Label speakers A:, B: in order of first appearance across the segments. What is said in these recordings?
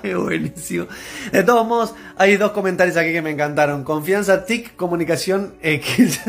A: buenísimo. De todos modos, hay dos comentarios aquí que me encantaron. Confianza, TIC, comunicación, X.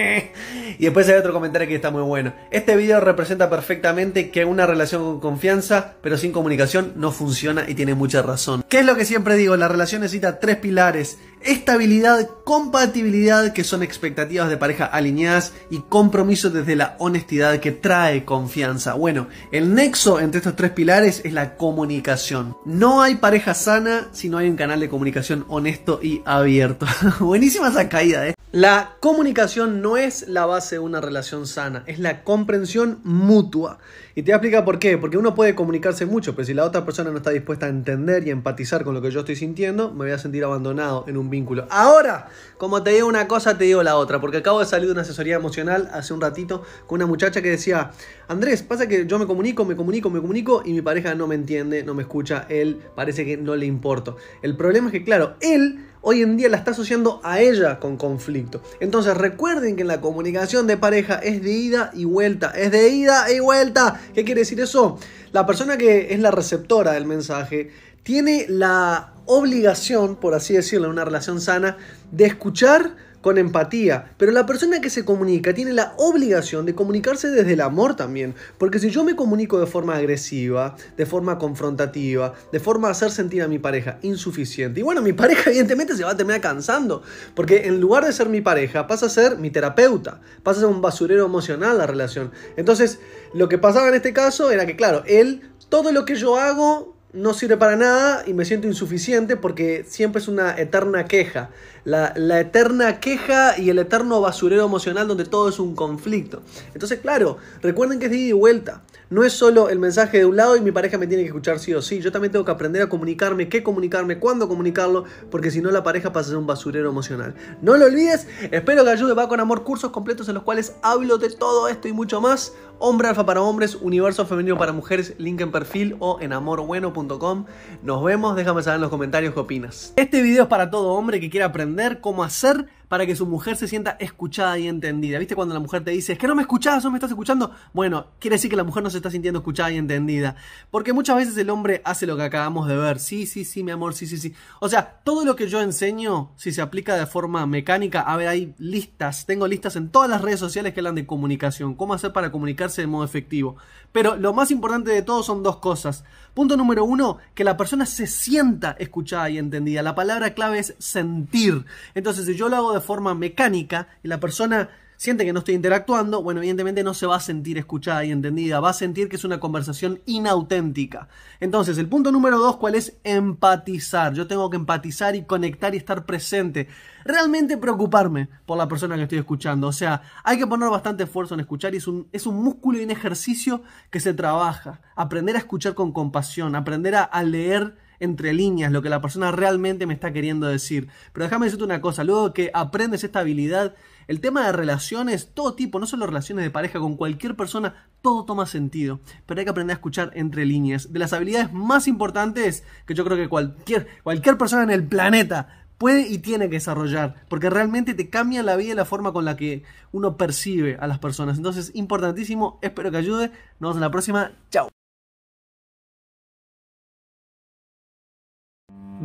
A: y después hay otro comentario que está muy bueno. Este video representa perfectamente que una relación con confianza, pero sin comunicación, no funciona y tiene mucha razón. ¿Qué es lo que siempre digo? La relación necesita tres pilares. Estabilidad, compatibilidad, que son expectativas de pareja alineadas, y compromiso desde la honestidad que trae confianza. Bueno, el nexo entre estos tres pilares es la comunicación. No hay pareja sana si no hay un canal de comunicación honesto y abierto. Buenísima esa caída, ¿eh? La comunicación no es la base de una relación sana, es la comprensión mutua. Y te voy a explicar por qué. Porque uno puede comunicarse mucho, pero si la otra persona no está dispuesta a entender y empatizar con lo que yo estoy sintiendo, me voy a sentir abandonado en un vínculo. Ahora, como te digo una cosa, te digo la otra. Porque acabo de salir de una asesoría emocional hace un ratito con una muchacha que decía, Andrés, pasa que yo me comunico, me comunico, me comunico y mi pareja no me entiende, no me escucha, él parece que no le importa. El problema es que, claro, él hoy en día la está asociando a ella con conflicto. Entonces recuerden que en la comunicación de pareja es de ida y vuelta, es de ida y vuelta. ¿Qué quiere decir eso? La persona que es la receptora del mensaje tiene la obligación, por así decirlo, en una relación sana, de escuchar con empatía, pero la persona que se comunica tiene la obligación de comunicarse desde el amor también, porque si yo me comunico de forma agresiva, de forma confrontativa, de forma a hacer sentir a mi pareja insuficiente, y bueno, mi pareja evidentemente se va a terminar cansando, porque en lugar de ser mi pareja, pasa a ser mi terapeuta, pasa a ser un basurero emocional la relación. Entonces, lo que pasaba en este caso era que, claro, él, todo lo que yo hago no sirve para nada y me siento insuficiente porque siempre es una eterna queja. La, eterna queja y el eterno basurero emocional donde todo es un conflicto. Entonces, claro, recuerden que es de ida y vuelta. No es solo el mensaje de un lado y mi pareja me tiene que escuchar sí o sí. Yo también tengo que aprender a comunicarme, qué comunicarme, cuándo comunicarlo, porque si no la pareja pasa a ser un basurero emocional. No lo olvides, espero que ayude. Va con amor, cursos completos en los cuales hablo de todo esto y mucho más. Hombre alfa para hombres, universo femenino para mujeres, link en perfil o en amorbueno.com. Nos vemos, déjame saber en los comentarios qué opinas. Este video es para todo hombre que quiera aprender cómo hacer para que su mujer se sienta escuchada y entendida. ¿Viste cuando la mujer te dice, es que no me escuchas no me estás escuchando? Bueno, quiere decir que la mujer no se está sintiendo escuchada y entendida. Porque muchas veces el hombre hace lo que acabamos de ver. Sí, sí, sí, mi amor, sí, sí, sí. O sea, todo lo que yo enseño, si se aplica de forma mecánica, a ver, hay listas, tengo listas en todas las redes sociales que hablan de comunicación, cómo hacer para comunicarse de modo efectivo. Pero lo más importante de todo son dos cosas. Punto número uno, que la persona se sienta escuchada y entendida. La palabra clave es sentir. Entonces, si yo lo hago de forma mecánica y la persona siente que no estoy interactuando, bueno, evidentemente no se va a sentir escuchada y entendida, va a sentir que es una conversación inauténtica. Entonces, el punto número dos, ¿cuál es? Empatizar. Yo tengo que empatizar y conectar y estar presente. Realmente preocuparme por la persona que estoy escuchando. O sea, hay que poner bastante esfuerzo en escuchar y es un, es un músculo y un ejercicio que se trabaja. Aprender a escuchar con compasión, aprender a, a leer entre líneas lo que la persona realmente me está queriendo decir. Pero déjame decirte una cosa, luego que aprendes esta habilidad, el tema de relaciones, todo tipo, no solo relaciones de pareja, con cualquier persona, todo toma sentido. Pero hay que aprender a escuchar entre líneas. De las habilidades más importantes que yo creo que cualquier, cualquier persona en el planeta puede y tiene que desarrollar, porque realmente te cambia la vida y la forma con la que uno percibe a las personas. Entonces, importantísimo, espero que ayude. Nos vemos en la próxima. Chao.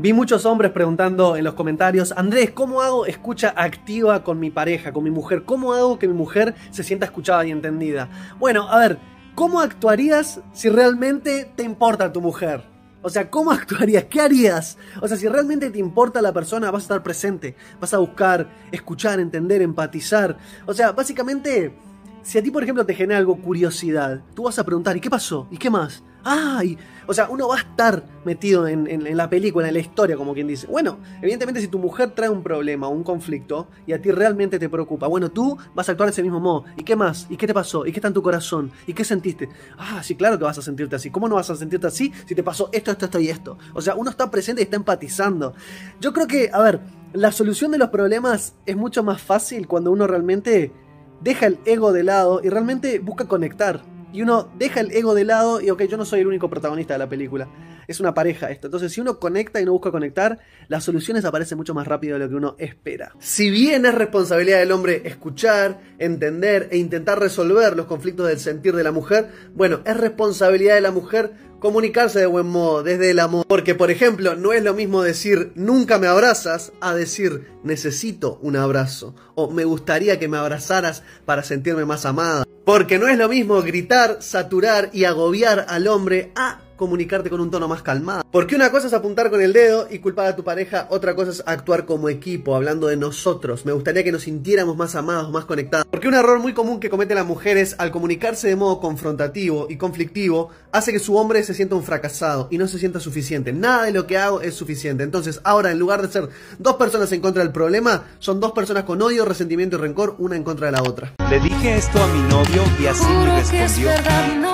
A: Vi muchos hombres preguntando en los comentarios, Andrés, ¿cómo hago escucha activa con mi pareja, con mi mujer? ¿Cómo hago que mi mujer se sienta escuchada y entendida? Bueno, a ver, ¿cómo actuarías si realmente te importa tu mujer? O sea, ¿cómo actuarías? ¿Qué harías? O sea, si realmente te importa la persona, vas a estar presente, vas a buscar, escuchar, entender, empatizar. O sea, básicamente, si a ti, por ejemplo, te genera algo curiosidad, tú vas a preguntar, ¿y qué pasó? ¿Y qué más? ¡Ay! O sea, uno va a estar metido en, la película, en la historia, como quien dice. Bueno, evidentemente si tu mujer trae un problema, un conflicto, y a ti realmente te preocupa, bueno, tú vas a actuar de ese mismo modo. ¿Y qué más? ¿Y qué te pasó? ¿Y qué está en tu corazón? ¿Y qué sentiste? Ah, sí, claro que vas a sentirte así. ¿Cómo no vas a sentirte así si te pasó esto, esto, esto y esto? O sea, uno está presente y está empatizando. Yo creo que, a ver, la solución de los problemas es mucho más fácil cuando uno realmente deja el ego de lado y realmente busca conectar y uno deja el ego de lado y ok, yo no soy el único protagonista de la película. Es una pareja esto. Entonces, si uno conecta y no busca conectar, las soluciones aparecen mucho más rápido de lo que uno espera. Si bien es responsabilidad del hombre escuchar, entender e intentar resolver los conflictos del sentir de la mujer, bueno, es responsabilidad de la mujer comunicarse de buen modo, desde el amor. Porque, por ejemplo, no es lo mismo decir nunca me abrazas a decir necesito un abrazo o me gustaría que me abrazaras para sentirme más amada. Porque no es lo mismo gritar, saturar y agobiar al hombre a ah, comunicarte con un tono más calmado. Porque una cosa es apuntar con el dedo y culpar a tu pareja, otra cosa es actuar como equipo, hablando de nosotros. Me gustaría que nos sintiéramos más amados, más conectados. Porque un error muy común que cometen las mujeres al comunicarse de modo confrontativo y conflictivo hace que su hombre se sienta un fracasado y no se sienta suficiente. Nada de lo que hago es suficiente. Entonces, ahora en lugar de ser dos personas en contra del problema, son dos personas con odio, resentimiento y rencor, una en contra de la otra. Le dije esto a mi novio y así me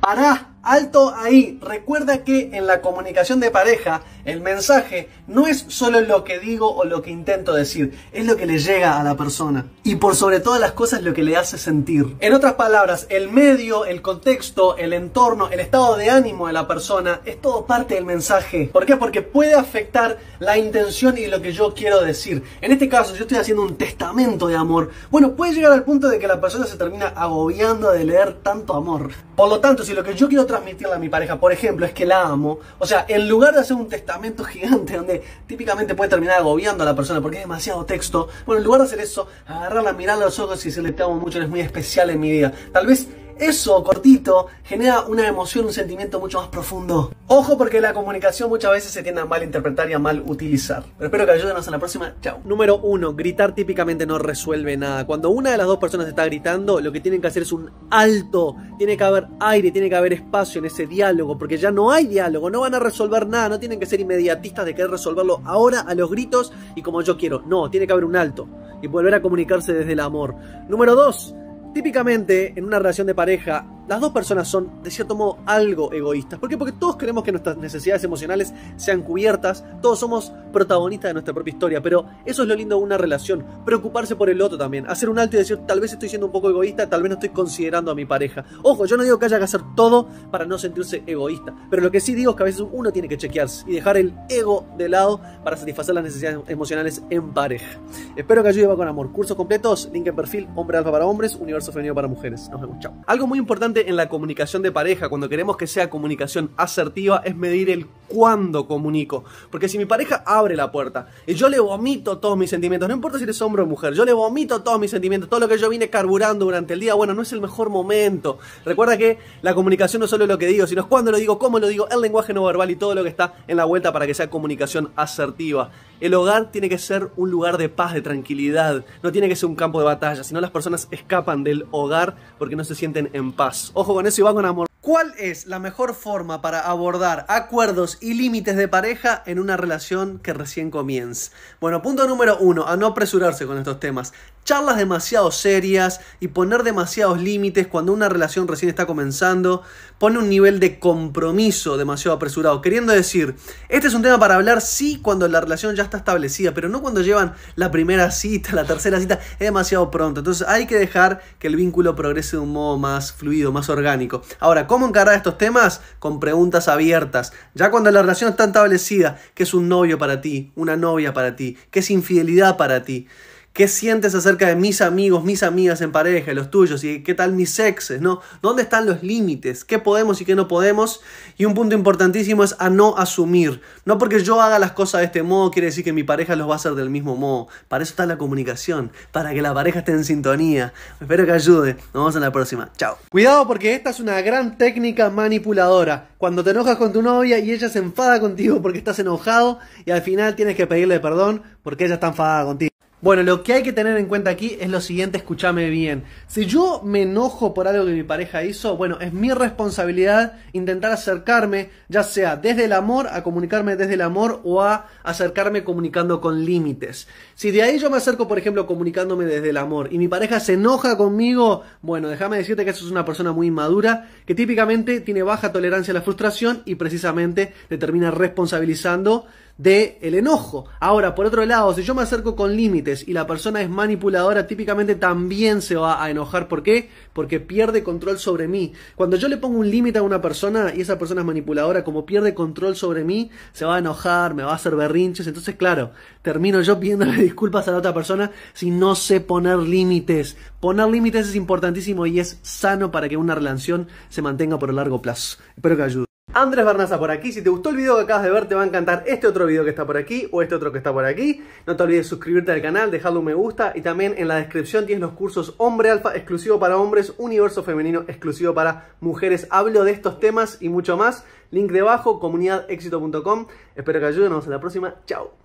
A: ¡Para! Alto ahí, recuerda que en la comunicación de pareja el mensaje no es solo lo que digo o lo que intento decir, es lo que le llega a la persona y por sobre todas las cosas lo que le hace sentir. En otras palabras, el medio, el contexto, el entorno, el estado de ánimo de la persona es todo parte del mensaje. ¿Por qué? Porque puede afectar la intención y lo que yo quiero decir. En este caso, yo estoy haciendo un testamento de amor. Bueno, puede llegar al punto de que la persona se termina agobiando de leer tanto amor. Por lo tanto, si lo que yo quiero transmitirle a mi pareja, por ejemplo, es que la amo, o sea, en lugar de hacer un testamento gigante donde típicamente puede terminar agobiando a la persona porque es demasiado texto, bueno, en lugar de hacer eso, agarrarla, mirarla a los ojos y decirle te amo mucho, eres muy especial en mi vida. Tal vez eso cortito genera una emoción, un sentimiento mucho más profundo. Ojo porque la comunicación muchas veces se tiende a mal interpretar y a mal utilizar. Pero espero que ayúdenos en la próxima. Chao. Número uno, Gritar típicamente no resuelve nada. Cuando una de las dos personas está gritando, lo que tienen que hacer es un alto. Tiene que haber aire, tiene que haber espacio en ese diálogo, porque ya no hay diálogo, no van a resolver nada, no tienen que ser inmediatistas de querer resolverlo ahora a los gritos y como yo quiero. No, tiene que haber un alto y volver a comunicarse desde el amor. Número 2 Típicamente, en una relación de pareja, las dos personas son, de cierto modo, algo egoístas. ¿Por qué? Porque todos queremos que nuestras necesidades emocionales sean cubiertas, todos somos protagonistas de nuestra propia historia, pero eso es lo lindo de una relación, preocuparse por el otro también, hacer un alto y decir, tal vez estoy siendo un poco egoísta, tal vez no estoy considerando a mi pareja. Ojo, yo no digo que haya que hacer todo para no sentirse egoísta, pero lo que sí digo es que a veces uno tiene que chequearse y dejar el ego de lado para satisfacer las necesidades emocionales en pareja. Espero que ayude va con amor. Cursos completos, link en perfil, hombre alfa para hombres, universo femenino para mujeres. Nos vemos, chao. Algo muy importante en la comunicación de pareja, cuando queremos que sea comunicación asertiva, es medir el cuándo comunico. Porque si mi pareja abre la puerta y yo le vomito todos mis sentimientos, no importa si eres hombre o mujer, yo le vomito todos mis sentimientos, todo lo que yo vine carburando durante el día, bueno, no es el mejor momento. Recuerda que la comunicación no es solo lo que digo, sino es cuándo lo digo, cómo lo digo, el lenguaje no verbal y todo lo que está en la vuelta para que sea comunicación asertiva. El hogar tiene que ser un lugar de paz, de tranquilidad, no tiene que ser un campo de batalla, sino las personas escapan del hogar porque no se sienten en paz. Ojo con eso y va con amor. ¿Cuál es la mejor forma para abordar acuerdos y límites de pareja en una relación que recién comienza? Bueno, punto número uno, a no apresurarse con estos temas. Charlas demasiado serias y poner demasiados límites cuando una relación recién está comenzando pone un nivel de compromiso demasiado apresurado. Queriendo decir, este es un tema para hablar sí cuando la relación ya está establecida, pero no cuando llevan la primera cita, la tercera cita, es demasiado pronto. Entonces hay que dejar que el vínculo progrese de un modo más fluido, más orgánico. Ahora, ¿Cómo encarar estos temas? Con preguntas abiertas. Ya cuando la relación está establecida, ¿qué es un novio para ti, una novia para ti, ¿Qué es infidelidad para ti ¿Qué sientes acerca de mis amigos, mis amigas en pareja, los tuyos? ¿Y qué tal mis exes? ¿no? ¿Dónde están los límites? ¿Qué podemos y qué no podemos? Y un punto importantísimo es a no asumir. No porque yo haga las cosas de este modo quiere decir que mi pareja los va a hacer del mismo modo. Para eso está la comunicación, para que la pareja esté en sintonía. Espero que ayude. Nos vemos en la próxima. Chao. Cuidado porque esta es una gran técnica manipuladora. Cuando te enojas con tu novia y ella se enfada contigo porque estás enojado y al final tienes que pedirle perdón porque ella está enfadada contigo. Bueno, lo que hay que tener en cuenta aquí es lo siguiente, escúchame bien. Si yo me enojo por algo que mi pareja hizo, bueno, es mi responsabilidad intentar acercarme, ya sea desde el amor, a comunicarme desde el amor o a acercarme comunicando con límites. Si de ahí yo me acerco, por ejemplo, comunicándome desde el amor y mi pareja se enoja conmigo, bueno, déjame decirte que eso es una persona muy inmadura, que típicamente tiene baja tolerancia a la frustración y precisamente te termina responsabilizando del el enojo. Ahora, por otro lado, si yo me acerco con límites y la persona es manipuladora, típicamente también se va a enojar. ¿Por qué? Porque pierde control sobre mí. Cuando yo le pongo un límite a una persona y esa persona es manipuladora, como pierde control sobre mí, se va a enojar, me va a hacer berrinches. Entonces, claro, termino yo pidiéndole disculpas a la otra persona si no sé poner límites. Poner límites es importantísimo y es sano para que una relación se mantenga por el largo plazo. Espero que ayude. Andrés Barnaza por aquí. Si te gustó el video que acabas de ver, te va a encantar este otro video que está por aquí o este otro que está por aquí. No te olvides suscribirte al canal, dejarle un me gusta y también en la descripción tienes los cursos Hombre Alfa exclusivo para hombres, Universo Femenino exclusivo para mujeres. Hablo de estos temas y mucho más. Link debajo, comunidadexito.com. Espero que ayuden. Nos vemos en la próxima. Chao.